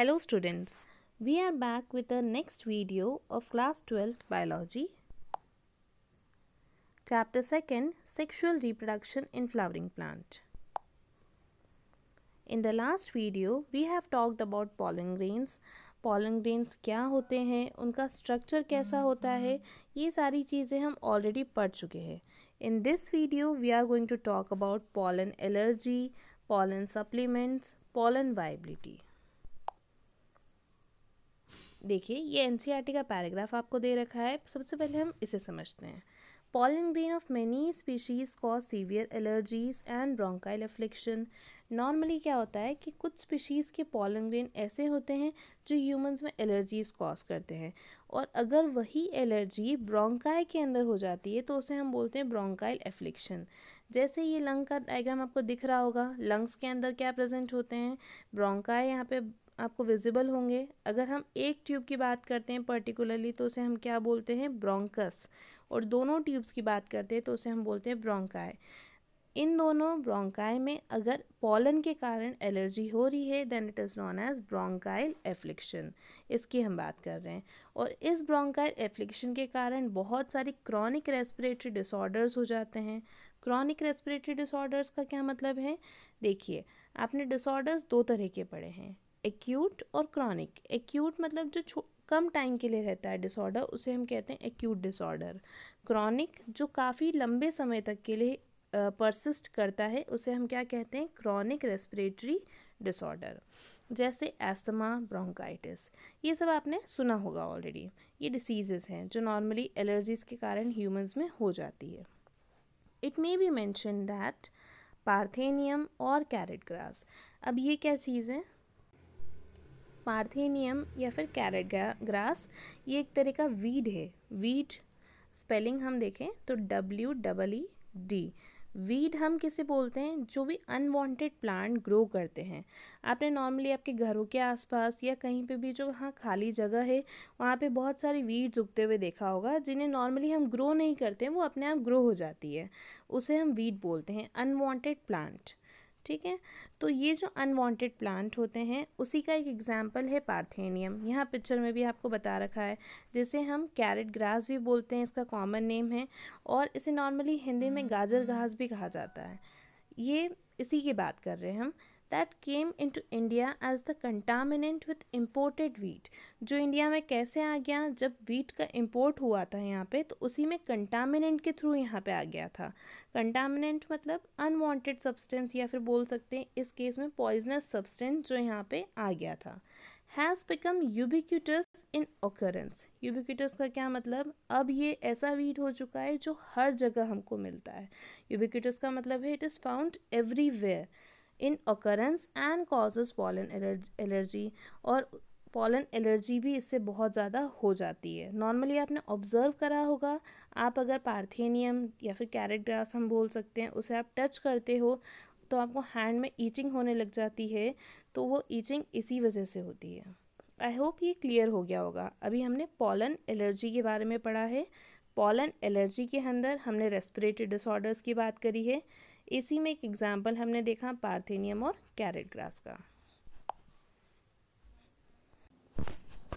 Hello students, we are back with the next video of class 12 biology. Chapter 2 Sexual Reproduction in Flowering Plant. In the last video, we have talked about pollen grains. pollen grains क्या होते हैं उनका structure कैसा होता है ये सारी चीज़ें हम ऑलरेडी पढ़ चुके हैं in this video we are going to talk about pollen allergy pollen supplements pollen viability देखिए ये एन e का पैराग्राफ आपको दे रखा है सबसे पहले हम इसे समझते हैं pollen grain of many species cause severe allergies and bronchial affliction normally क्या होता है कि कुछ स्पीशीज़ के पॉलिन ग्रीन ऐसे होते हैं जो ह्यूमंस में एलर्जीज़ कॉज करते हैं और अगर वही एलर्जी ब्रोंकाई के अंदर हो जाती है तो उसे हम बोलते हैं ब्रोंकाइल एफ्लिक्शन जैसे ये लंग का डायग्राम आपको दिख रहा होगा लंग्स के अंदर क्या प्रेजेंट होते हैं ब्रोंकाई यहाँ पे आपको विजिबल होंगे अगर हम एक ट्यूब की बात करते हैं पर्टिकुलरली तो उसे हम क्या बोलते हैं ब्रोंकस और दोनों ट्यूब्स की बात करते हैं तो उसे हम बोलते हैं ब्रोंकाय इन दोनों ब्रोंकाय में अगर पॉलन के कारण एलर्जी हो रही है then it is known as bronchial affliction इसकी हम बात कर रहे हैं और इस ब्रोंकाइल एफ्लिक्शन के कारण बहुत सारी क्रॉनिक रेस्पिरेटरी डिसऑर्डर्स हो जाते हैं क्रॉनिक रेस्पिरेटरी डिसऑर्डर्स का क्या मतलब है देखिए आपने डिसऑर्डर्स दो तरह के पढ़े हैं एक्यूट और क्रॉनिक एक्यूट मतलब जो कम टाइम के लिए रहता है डिसऑर्डर उसे हम कहते हैं एक्यूट डिसऑर्डर क्रॉनिक जो काफ़ी लंबे समय तक के लिए परसिस्ट करता है उसे हम क्या कहते हैं क्रॉनिक रेस्पिरेटरी डिसऑर्डर जैसे एस्थमा ब्रोंकाइटिस ये सब आपने सुना होगा ऑलरेडी ये डिसीजेज हैं जो नॉर्मली एलर्जीज़ के कारण ह्यूमंस में हो जाती है it may be mentioned that parthenium और कैरेट ग्रास अब ये क्या चीज़ है पार्थेनियम या फिर कैरेट ग्रास ये एक तरह का वीड है वीड स्पेलिंग हम देखें तो W double E D weed हम किसे बोलते हैं जो भी अनवांटेड प्लांट ग्रो करते हैं आपने नॉर्मली आपके घरों के आसपास या कहीं पे भी जो वहाँ खाली जगह है वहाँ पे बहुत सारी वीड्स उगते हुए देखा होगा जिन्हें नॉर्मली हम ग्रो नहीं करते हैं वो अपने आप ग्रो हो जाती है उसे हम वीड बोलते हैं अनवांटेड प्लांट ठीक है तो ये जो अनवांटेड प्लांट होते हैं उसी का एक एग्जाम्पल है पार्थेनियम यहाँ पिक्चर में भी आपको बता रखा है जिसे हम कैरेट ग्रास भी बोलते हैं इसका कॉमन नेम है और इसे नॉर्मली हिंदी में गाजर घास भी कहा जाता है ये इसी की बात कर रहे हैं हम that came into India as the contaminant with imported wheat जो इंडिया में कैसे आ गया जब वीट का इम्पोर्ट हुआ था यहाँ पे तो उसी में कंटामिनेंट के थ्रू यहाँ पे आ गया था कंटामिनेंट मतलब अनवांटेड सब्सटेंस या फिर बोल सकते हैं इस केस में पॉइजनस सब्सटेंस जो यहाँ पे आ गया था has become ubiquitous in occurrence ubiquitous का क्या मतलब अब ये ऐसा वीट हो चुका है जो हर जगह हमको मिलता है यूबिक्यूटस का मतलब है it is found everywhere in occurrence and causes pollen allergy और पॉलन एलर्जी भी इससे बहुत ज़्यादा हो जाती है नॉर्मली आपने ऑब्ज़र्व करा होगा आप अगर पार्थेनियम या फिर कैरेट ग्रास हम बोल सकते हैं उसे आप टच करते हो तो आपको हैंड में ईचिंग होने लग जाती है तो वो ईचिंग इसी वजह से होती है आई होप ये क्लियर हो गया होगा अभी हमने पॉलन एलर्जी के बारे में पढ़ा है पॉलन एलर्जी के अंदर हमने रेस्पिरेटरी डिसऑर्डर्स की बात करी है इसी में एक एग्जाम्पल हमने देखा पार्थेनियम और कैरेट ग्रास का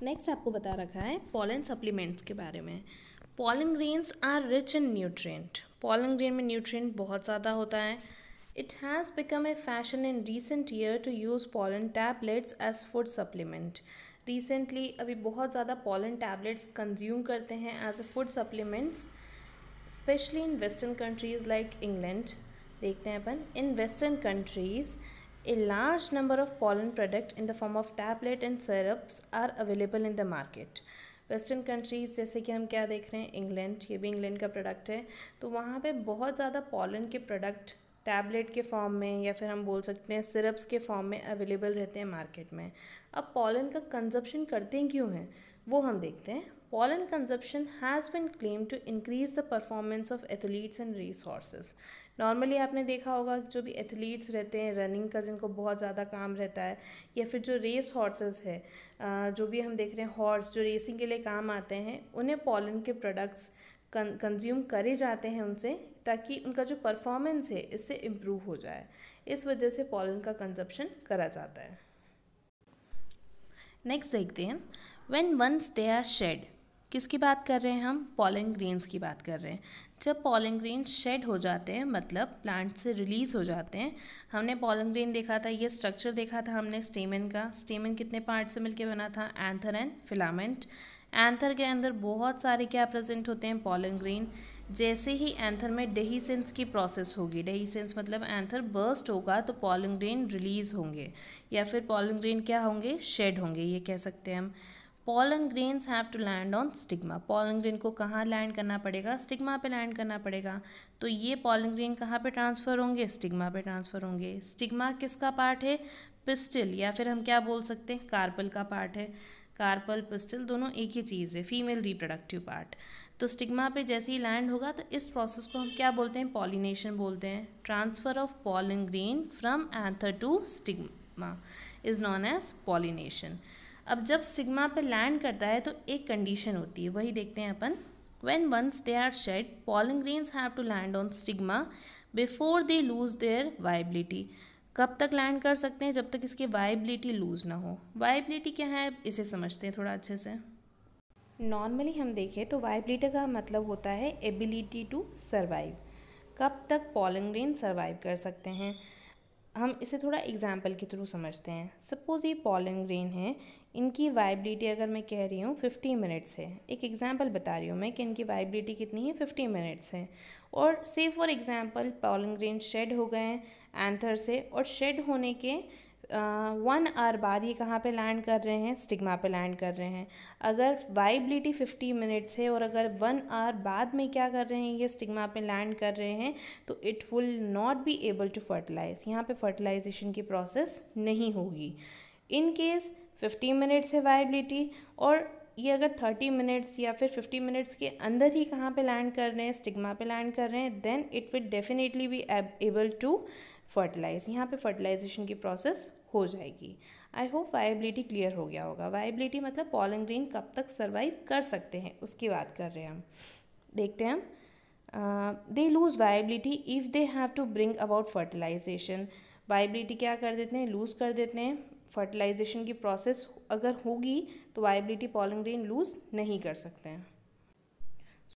नेक्स्ट आपको बता रखा है पॉलन सप्लीमेंट्स के बारे में pollen grains are rich in nutrient pollen grain में न्यूट्रिएंट बहुत ज़्यादा होता है it has become a fashion in recent year to use pollen tablets as food supplement recently अभी बहुत ज़्यादा पॉलन टैबलेट्स कंज्यूम करते हैं as a food supplements specially in western countries like England देखते हैं अपन in western countries a large number of pollen product in the form of tablet and syrups are available in the market western countries जैसे कि हम क्या देख रहे हैं इंग्लैंड ये भी इंग्लैंड का प्रोडक्ट है तो वहाँ पे बहुत ज़्यादा पॉलन के प्रोडक्ट टैबलेट के फॉर्म में या फिर हम बोल सकते हैं सिरप्स के फॉर्म में अवेलेबल रहते हैं मार्केट में अब पॉलन का कंजप्शन करते हैं क्यों है वो हम देखते हैं pollen consumption has been claim to increase the performance of athletes and resources normally आपने देखा होगा जो भी एथलीट्स रहते हैं रनिंग का जिनको बहुत ज़्यादा काम रहता है या फिर जो रेस हॉर्सेस है जो भी हम देख रहे हैं हॉर्स जो रेसिंग के लिए काम आते हैं उन्हें पॉलन के प्रोडक्ट्स कंज्यूम करे जाते हैं उनसे ताकि उनका जो परफॉर्मेंस है इससे इम्प्रूव हो जाए इस वजह से पॉलन का कंजप्शन करा जाता है नेक्स्ट देखते हैं when once they are shed किसकी बात कर रहे हैं हम पॉलिंग ग्रेन्स की बात कर रहे हैं जब पॉलिंग ग्रेन शेड हो जाते हैं मतलब प्लांट से रिलीज़ हो जाते हैं हमने पॉलिंग ग्रेन देखा था ये स्ट्रक्चर देखा था हमने स्टेमिन का स्टेमन कितने पार्ट से मिलके बना था एंथर एंड फिलामेंट एंथर के अंदर बहुत सारे क्या प्रेजेंट होते हैं पॉलिंग ग्रेन जैसे ही एंथर में डेहीसेंस की प्रोसेस होगी डेहीसेंस मतलब एंथर बर्स्ट होगा तो पॉलिंग ग्रेन रिलीज़ होंगे या फिर पॉलिंग ग्रेन क्या होंगे शेड होंगे ये कह सकते हैं हम pollen grains have to land on stigma pollen grain को कहाँ लैंड करना पड़ेगा स्टिग्मा पे लैंड करना पड़ेगा तो ये पॉलन ग्रेन कहाँ पे ट्रांसफर होंगे स्टिग्मा पे ट्रांसफर होंगे स्टिग्मा किसका पार्ट है पिस्टल या फिर हम क्या बोल सकते हैं कार्पल का पार्ट है कार्पल पिस्टल दोनों एक ही चीज़ है फीमेल रिप्रोडक्टिव पार्ट तो स्टिग्मा पे जैसे ही लैंड होगा तो इस प्रोसेस को हम क्या बोलते हैं पॉलिनेशन बोलते हैं transfer of pollen grain from anther to stigma is known as pollination अब जब सिग्मा पे लैंड करता है तो एक कंडीशन होती है वही देखते हैं अपन when once they are shed pollen grains have to land on stigma before they lose their viability कब तक लैंड कर सकते हैं जब तक इसकी वाइबिलिटी लूज ना हो वाइबिलिटी क्या है इसे समझते हैं थोड़ा अच्छे से नॉर्मली हम देखें तो वाइबिलिटी का मतलब होता है एबिलिटी टू सर्वाइव कब तक पॉलिंग ग्रीन सर्वाइव कर सकते हैं हम इसे थोड़ा एग्जाम्पल के थ्रू समझते हैं सपोज़ ये पॉलन ग्रेन है इनकी वाइबिलिटी अगर मैं कह रही हूँ फिफ्टी मिनट्स है एक एग्जाम्पल बता रही हूँ मैं कि इनकी वाइबिलिटी कितनी है फिफ्टी मिनट्स है और से for example pollen grain shed हो गए हैं एंथर से और शेड होने के वन आवर बाद ये कहाँ पे लैंड कर रहे हैं स्टिग्मा पे लैंड कर रहे हैं अगर वाइबिलिटी फिफ्टी मिनट्स है और अगर वन आवर बाद में क्या कर रहे हैं ये स्टिग्मा पे लैंड कर रहे हैं तो it will not be able to fertilise यहाँ पे फर्टिलाइजेशन की प्रोसेस नहीं होगी इन केस फिफ्टी मिनट्स है वाइबिलिटी और ये अगर थर्टी मिनट्स या फिर फिफ्टी मिनट्स के अंदर ही कहाँ पे लैंड कर रहे हैं स्टिग्मा पे लैंड कर रहे हैं then it will definitely be able to fertilise यहाँ पे फर्टिलाइजेशन की प्रोसेस हो जाएगी आई होप वायबिलिटी क्लियर हो गया होगा वायबिलिटी मतलब पॉलन ग्रीन कब तक सर्वाइव कर सकते हैं उसकी बात कर रहे हैं हम देखते हैं हम they lose viability if they have to bring about fertilisation viability क्या कर देते हैं लूज़ कर देते हैं फर्टिलाइजेशन की प्रोसेस अगर होगी तो वायबिलिटी पॉलन ग्रीन लूज़ नहीं कर सकते हैं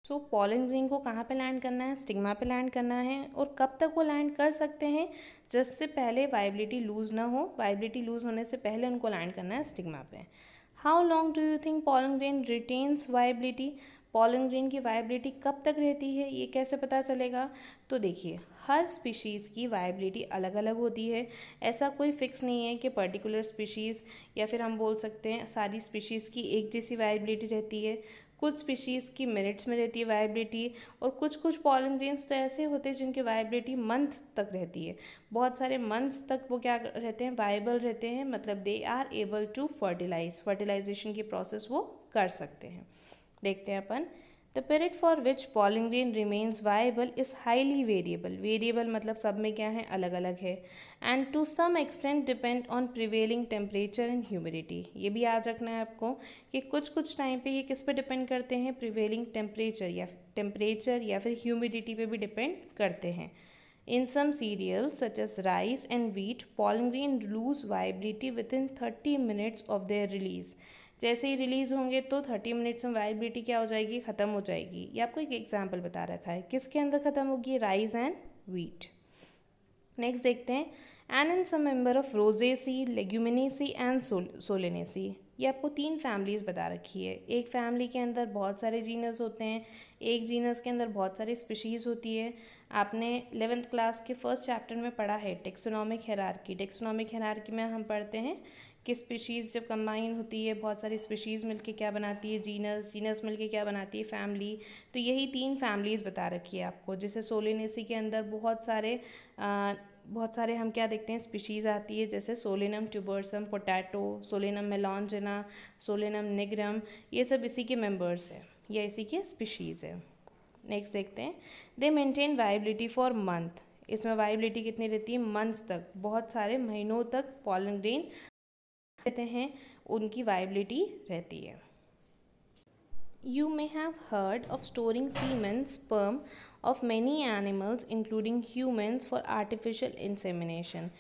सो पॉलन ग्रीन को कहाँ पे लैंड करना है स्टिग्मा पे लैंड करना है और कब तक वो लैंड कर सकते हैं जिससे पहले वाइबिलिटी लूज़ ना हो वाइबिलिटी लूज़ होने से पहले उनको लैंड करना है स्टिग्मा पे how long do you think pollen grain retains viability pollen grain की वाइबिलिटी कब तक रहती है ये कैसे पता चलेगा तो देखिए हर स्पीशीज़ की वाइबिलिटी अलग अलग होती है ऐसा कोई फिक्स नहीं है कि पर्टिकुलर स्पीशीज़ या फिर हम बोल सकते हैं सारी स्पीशीज़ की एक जैसी वाइबिलिटी रहती है कुछ स्पीशीज़ की मिनट्स में रहती है वाइब्रिटी और कुछ कुछ पॉलन ग्रेन्स तो ऐसे होते हैं जिनकी वाइब्रिटी मंथ तक रहती है बहुत सारे मंथ्स तक वो क्या रहते हैं वाइबल रहते हैं मतलब they are able to fertilize fertilization की प्रोसेस वो कर सकते हैं देखते हैं अपन the period for which pollen grain remains viable is highly variable variable मतलब सब में क्या है अलग अलग है and to some extent depend on prevailing temperature and humidity ये भी याद रखना है आपको कि कुछ कुछ टाइम पे ये किस पे डिपेंड करते हैं प्रिवेलिंग टेम्परेचर या टेम्परेचर या फिर ह्यूमिडिटी पे भी डिपेंड करते हैं in some cereal such as rice and wheat pollen grain lose viability within thirty minutes of their release जैसे ही रिलीज़ होंगे तो थर्टी मिनट्स में वायबिलिटी क्या हो जाएगी ख़त्म हो जाएगी ये आपको एक एग्जाम्पल बता रखा है किसके अंदर ख़त्म होगी राइस एंड वीट नेक्स्ट देखते हैं in and some member of Rosaceae Leguminosae and Solanaceae ये आपको तीन फैमिलीज़ बता रखी है एक फैमिली के अंदर बहुत सारे जीनस होते हैं एक जीनस के अंदर बहुत सारी स्पीशीज़ होती है आपने एलेवेंथ क्लास के फर्स्ट चैप्टर में पढ़ा है टेक्सोनॉमिक हेरारकी टेक्सोनॉमिक हेरारकी में हम पढ़ते हैं कि स्पीशीज़ जब कंबाइन होती है बहुत सारी स्पीशीज़ मिलके क्या बनाती है जीनस जीनस मिलके क्या बनाती है फैमिली तो यही तीन फैमिलीज़ बता रखी है आपको जैसे सोलिनेसी के अंदर बहुत सारे आ, बहुत सारे हम क्या देखते हैं स्पीशीज़ आती है जैसे सोलिनम ट्यूबर्सम पोटैटो सोलिनम मेलॉन्जना सोलिनम निग्रम ये सब इसी के मेम्बर्स हैं या इसी के स्पीशीज़ हैं नेक्स्ट देखते हैं they maintain viability for month इसमें वाइबिलिटी कितनी रहती है मंथ्स तक बहुत सारे महीनों तक पॉलन ग्रेन रहते हैं उनकी वाइबिलिटी रहती है you may have heard of storing semen, sperm of many animals including humans, for artificial insemination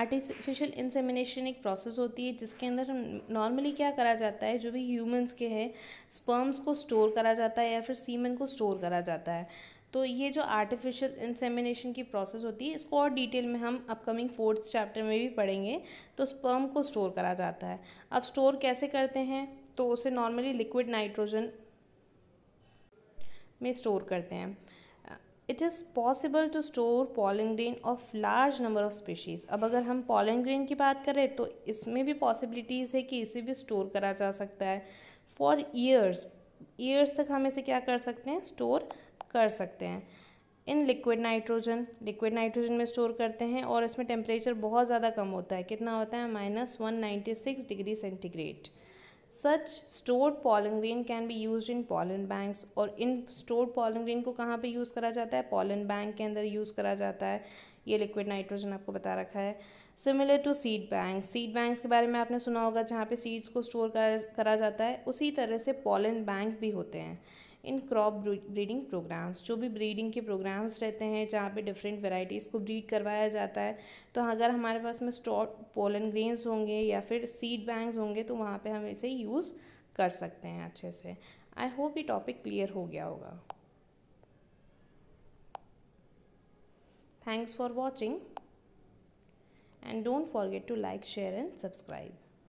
artificial insemination एक प्रोसेस होती है जिसके अंदर हम नॉर्मली क्या करा जाता है जो भी ह्यूमन्स के हैं स्पर्म्स को स्टोर करा जाता है या फिर सीमेंट को स्टोर करा जाता है तो ये जो आर्टिफिशियल इंसेमिनेशन की प्रोसेस होती है इसको और डिटेल में हम अपकमिंग फोर्थ चैप्टर में भी पढ़ेंगे तो स्पर्म को स्टोर करा जाता है अब स्टोर कैसे करते हैं तो उसे नॉर्मली लिक्विड नाइट्रोजन में स्टोर करते हैं it is possible to store pollen grain of large number of species अब अगर हम पॉलिंग्रीन की बात करें तो इसमें भी पॉसिबिलिटीज़ है कि इसे भी स्टोर करा जा सकता है फॉर ईयर्स ईयर्स तक हम इसे क्या कर सकते हैं स्टोर कर सकते हैं in liquid nitrogen liquid nitrogen में स्टोर करते हैं और इसमें टेम्परेचर बहुत ज़्यादा कम होता है कितना होता है minus one ninety six degree centigrade such stored pollen grain can be use in pollen banks और इन स्टोर्ड पॉलन ग्रीन को कहाँ पे यूज़ करा जाता है पॉलन बैंक के अंदर यूज़ करा जाता है ये लिक्विड नाइट्रोजन आपको बता रखा है similar to seed bank seed banks के बारे में आपने सुना होगा जहाँ पे सीड्स को स्टोर करा, करा जाता है उसी तरह से पॉलन बैंक भी होते हैं इन क्रॉप ब्रीडिंग प्रोग्राम्स जो भी ब्रीडिंग के प्रोग्राम्स रहते हैं जहाँ पे डिफरेंट वेराइटीज़ को ब्रीड करवाया जाता है तो अगर हमारे पास में स्टॉक पोलन ग्रेन्स होंगे या फिर सीड बैंक्स होंगे तो वहाँ पे हम इसे यूज़ कर सकते हैं अच्छे से आई होप ये टॉपिक क्लियर हो गया होगा thanks for watching and don't forget to like share and subscribe